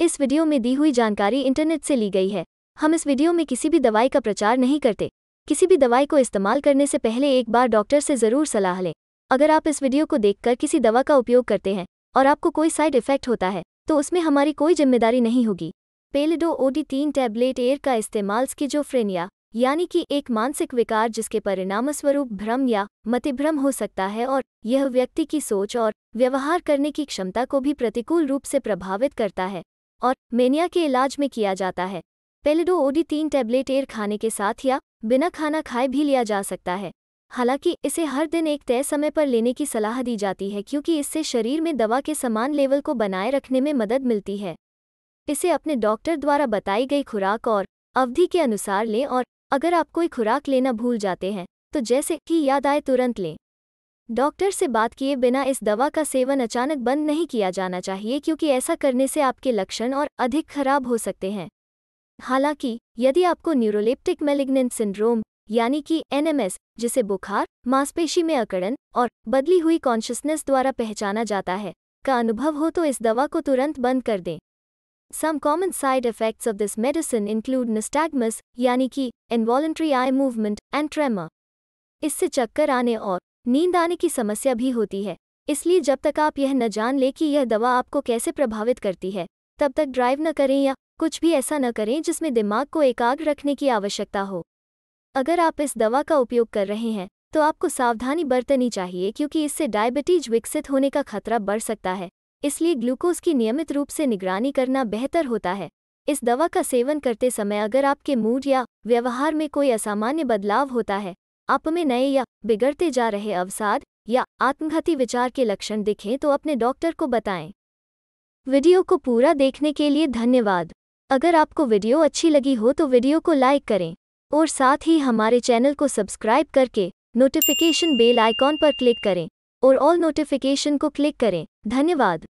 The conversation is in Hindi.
इस वीडियो में दी हुई जानकारी इंटरनेट से ली गई है हम इस वीडियो में किसी भी दवाई का प्रचार नहीं करते किसी भी दवाई को इस्तेमाल करने से पहले एक बार डॉक्टर से ज़रूर सलाह लें अगर आप इस वीडियो को देखकर किसी दवा का उपयोग करते हैं और आपको कोई साइड इफेक्ट होता है तो उसमें हमारी कोई जिम्मेदारी नहीं होगी पेलेडो ओडी तीन टैबलेट एयर का इस्तेमाल स्किजोफ्रेनिया यानी कि एक मानसिक विकार जिसके परिणामस्वरूप भ्रम या मतिभ्रम हो सकता है और यह व्यक्ति की सोच और व्यवहार करने की क्षमता को भी प्रतिकूल रूप से प्रभावित करता है और मेनिया के इलाज में किया जाता है पेलिडो ओडी तीन टैबलेट एयर खाने के साथ या बिना खाना खाए भी लिया जा सकता है हालांकि इसे हर दिन एक तय समय पर लेने की सलाह दी जाती है क्योंकि इससे शरीर में दवा के समान लेवल को बनाए रखने में मदद मिलती है इसे अपने डॉक्टर द्वारा बताई गई खुराक और अवधि के अनुसार लें और अगर आप कोई खुराक लेना भूल जाते हैं तो जैसे कि याद आए तुरंत लें डॉक्टर से बात किए बिना इस दवा का सेवन अचानक बंद नहीं किया जाना चाहिए क्योंकि ऐसा करने से आपके लक्षण और अधिक खराब हो सकते हैं हालांकि यदि आपको न्यूरोलेप्टिक मेलिग्नेंट सिंड्रोम यानी कि एनएमएस जिसे बुखार मांसपेशी में अकड़न और बदली हुई कॉन्शियसनेस द्वारा पहचाना जाता है का अनुभव हो तो इस दवा को तुरंत बंद कर दें some common side effects of this medicine include nystagmus यानी कि involuntary eye movement and tremor इससे चक्कर आने और नींद आने की समस्या भी होती है इसलिए जब तक आप यह न जान लें कि यह दवा आपको कैसे प्रभावित करती है तब तक ड्राइव न करें या कुछ भी ऐसा न करें जिसमें दिमाग को एकाग्र रखने की आवश्यकता हो अगर आप इस दवा का उपयोग कर रहे हैं तो आपको सावधानी बरतनी चाहिए क्योंकि इससे डायबिटीज विकसित होने का खतरा बढ़ सकता है इसलिए ग्लूकोज की नियमित रूप से निगरानी करना बेहतर होता है इस दवा का सेवन करते समय अगर आपके मूड या व्यवहार में कोई असामान्य बदलाव होता है आप में नए या बिगड़ते जा रहे अवसाद या आत्मघाती विचार के लक्षण दिखें तो अपने डॉक्टर को बताएं वीडियो को पूरा देखने के लिए धन्यवाद अगर आपको वीडियो अच्छी लगी हो तो वीडियो को लाइक करें और साथ ही हमारे चैनल को सब्सक्राइब करके नोटिफिकेशन बेल आइकॉन पर क्लिक करें और ऑल नोटिफिकेशन को क्लिक करें धन्यवाद